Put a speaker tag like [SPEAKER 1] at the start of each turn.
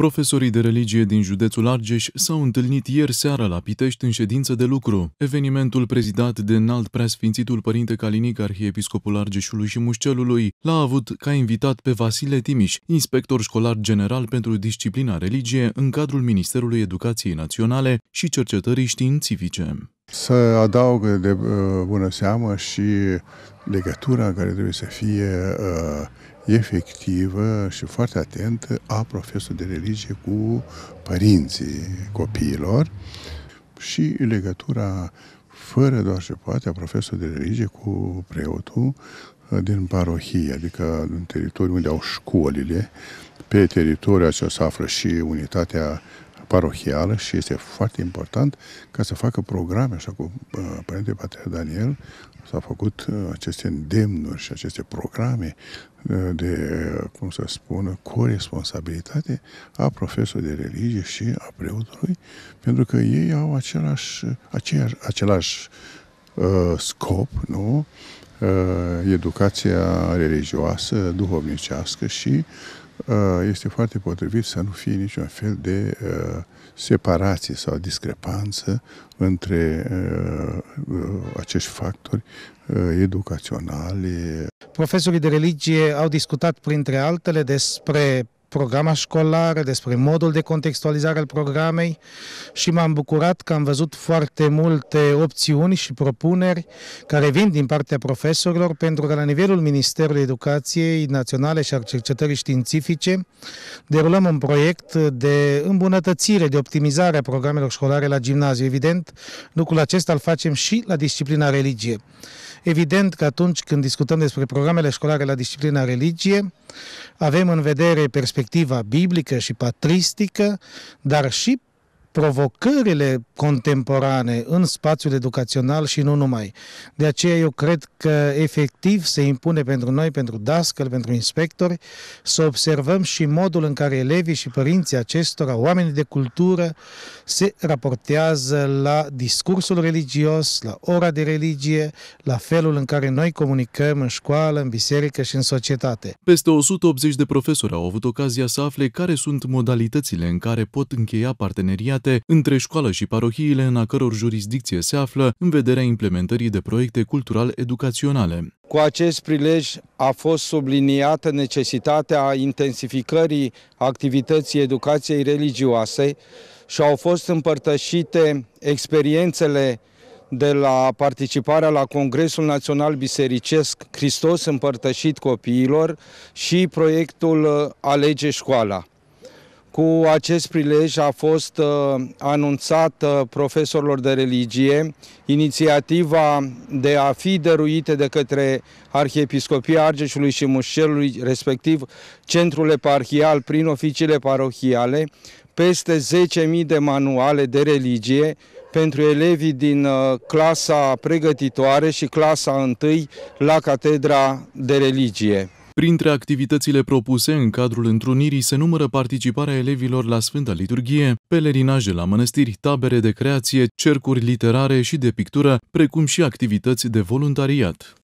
[SPEAKER 1] Profesorii de religie din județul Argeș s-au întâlnit ieri seara la Pitești în ședință de lucru. Evenimentul prezidat de înalt preasfințitul părinte Calinic, arhiepiscopul Argeșului și Mușcelului, l-a avut ca invitat pe Vasile Timiș, inspector școlar general pentru disciplina religie în cadrul Ministerului Educației Naționale și Cercetării Științifice.
[SPEAKER 2] Să adaug de uh, bună seamă și legătura care trebuie să fie uh, efectivă și foarte atentă a profesorului de religie cu părinții copiilor și legătura fără doar și poate a profesorului de religie cu preotul uh, din parohie, adică în teritoriul unde au școlile, pe teritoriul acesta se află și unitatea parohială și este foarte important ca să facă programe, așa cum uh, Părintele Patriarh Daniel s-a făcut uh, aceste îndemnuri și aceste programe uh, de, cum să spună, corresponsabilitate a profesorului de religie și a preotului, pentru că ei au același, aceeași, același uh, scop, nu? Uh, educația religioasă, duhovnicească și Uh, este foarte potrivit să nu fie niciun fel de uh, separație sau discrepanță între uh, acești factori educaționale.
[SPEAKER 3] Profesorii de religie au discutat printre altele despre programa școlară, despre modul de contextualizare al programei și m-am bucurat că am văzut foarte multe opțiuni și propuneri care vin din partea profesorilor pentru că la nivelul Ministerului Educației Naționale și al Cercetării Științifice derulăm un proiect de îmbunătățire, de optimizare a programelor școlare la gimnaziu. Evident, lucrul acesta îl facem și la disciplina religie. Evident că atunci când discutăm despre programele școlare la disciplina religie, avem în vedere perspectiva biblică și patristică, dar și provocările contemporane în spațiul educațional și nu numai. De aceea eu cred că efectiv se impune pentru noi, pentru dascăl, pentru inspectori, să observăm și modul în care elevii și părinții acestora, oamenii de cultură, se raportează la discursul religios, la ora de religie, la felul în care noi comunicăm în școală, în biserică și în societate.
[SPEAKER 1] Peste 180 de profesori au avut ocazia să afle care sunt modalitățile în care pot încheia parteneriat parteneriate între școală și parohiile în a căror jurisdicție se află în vederea implementării de proiecte cultural-educaționale.
[SPEAKER 4] Cu acest prilej a fost subliniată necesitatea intensificării activității educației religioase și au fost împărtășite experiențele de la participarea la Congresul Național Bisericesc Hristos împărtășit copiilor și proiectul Alege școala. Cu acest prilej a fost uh, anunțată profesorilor de religie inițiativa de a fi dăruite de către Arhiepiscopia Argeșului și Mușelului, respectiv centrul eparhial prin oficiile parohiale, peste 10.000 de manuale de religie pentru elevii din uh, clasa pregătitoare și clasa 1 la Catedra
[SPEAKER 1] de Religie. Printre activitățile propuse în cadrul întrunirii se numără participarea elevilor la Sfânta Liturghie, pelerinaje la mănăstiri, tabere de creație, cercuri literare și de pictură, precum și activități de voluntariat.